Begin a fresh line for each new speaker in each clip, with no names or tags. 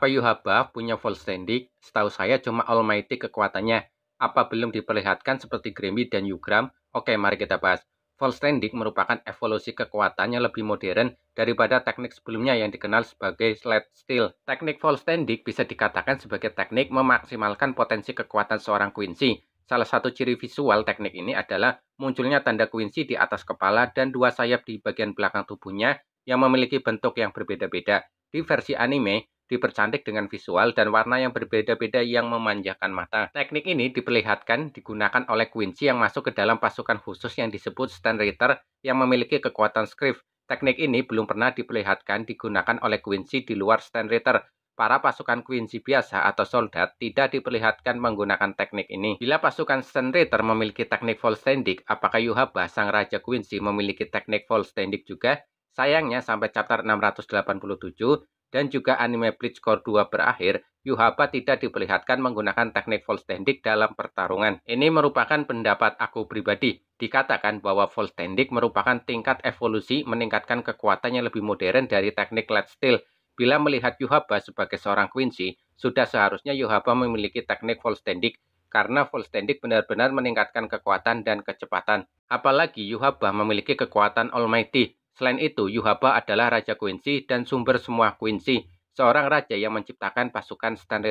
Apa Yuhaba punya full standing. Setahu saya cuma Almighty kekuatannya. Apa belum diperlihatkan seperti Grammy dan Yugram? Oke, mari kita bahas. Full standing merupakan evolusi kekuatannya lebih modern daripada teknik sebelumnya yang dikenal sebagai sled steel. Teknik full standing bisa dikatakan sebagai teknik memaksimalkan potensi kekuatan seorang Quincy. Salah satu ciri visual teknik ini adalah munculnya tanda Quincy di atas kepala dan dua sayap di bagian belakang tubuhnya yang memiliki bentuk yang berbeda-beda. Di versi anime, dipercantik dengan visual dan warna yang berbeda-beda yang memanjakan mata. Teknik ini diperlihatkan digunakan oleh Quincy yang masuk ke dalam pasukan khusus yang disebut Stand Ritter yang memiliki kekuatan script. Teknik ini belum pernah diperlihatkan digunakan oleh Quincy di luar Stand Ritter. Para pasukan Quincy biasa atau soldat tidak diperlihatkan menggunakan teknik ini. Bila pasukan Stand Ritter memiliki teknik full standing, apakah Yuhaba, sang raja Quincy, memiliki teknik full standing juga? Sayangnya sampai chapter 687, dan juga anime Bleach Core 2 berakhir, Yuhaba tidak diperlihatkan menggunakan teknik volstending dalam pertarungan. Ini merupakan pendapat aku pribadi. Dikatakan bahwa volstending merupakan tingkat evolusi meningkatkan kekuatannya lebih modern dari teknik Let Steel. Bila melihat Yuhaba sebagai seorang Quincy, sudah seharusnya Yuhaba memiliki teknik volstending karena volstending benar-benar meningkatkan kekuatan dan kecepatan. Apalagi Yuhaba memiliki kekuatan Almighty, Selain itu, Yuhaba adalah Raja Quincy dan sumber semua Quincy, seorang raja yang menciptakan pasukan Stan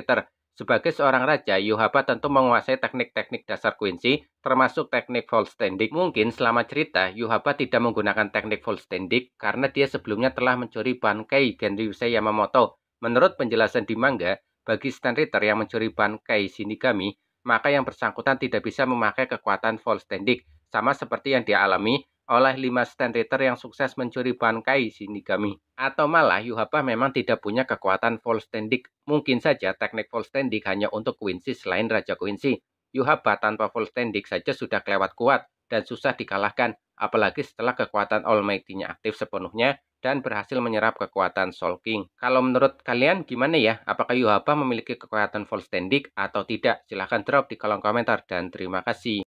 Sebagai seorang raja, Yuhaba tentu menguasai teknik-teknik dasar Quincy, termasuk teknik full standing. Mungkin selama cerita, Yuhaba tidak menggunakan teknik full standing karena dia sebelumnya telah mencuri Bankai Genryusei Yamamoto. Menurut penjelasan di manga, bagi Stan yang mencuri Bankai Shinigami, maka yang bersangkutan tidak bisa memakai kekuatan full standing, sama seperti yang dialami, oleh lima stand reader yang sukses mencuri bangkai Shinigami. Atau malah Yuhapa memang tidak punya kekuatan full standing. Mungkin saja teknik full standing hanya untuk Quincy selain Raja Quincy. Yuhapa tanpa full standing saja sudah kelewat kuat dan susah dikalahkan, apalagi setelah kekuatan all mighty nya aktif sepenuhnya dan berhasil menyerap kekuatan Soul King. Kalau menurut kalian gimana ya? Apakah Yuhapa memiliki kekuatan full standing atau tidak? Silahkan drop di kolom komentar dan terima kasih.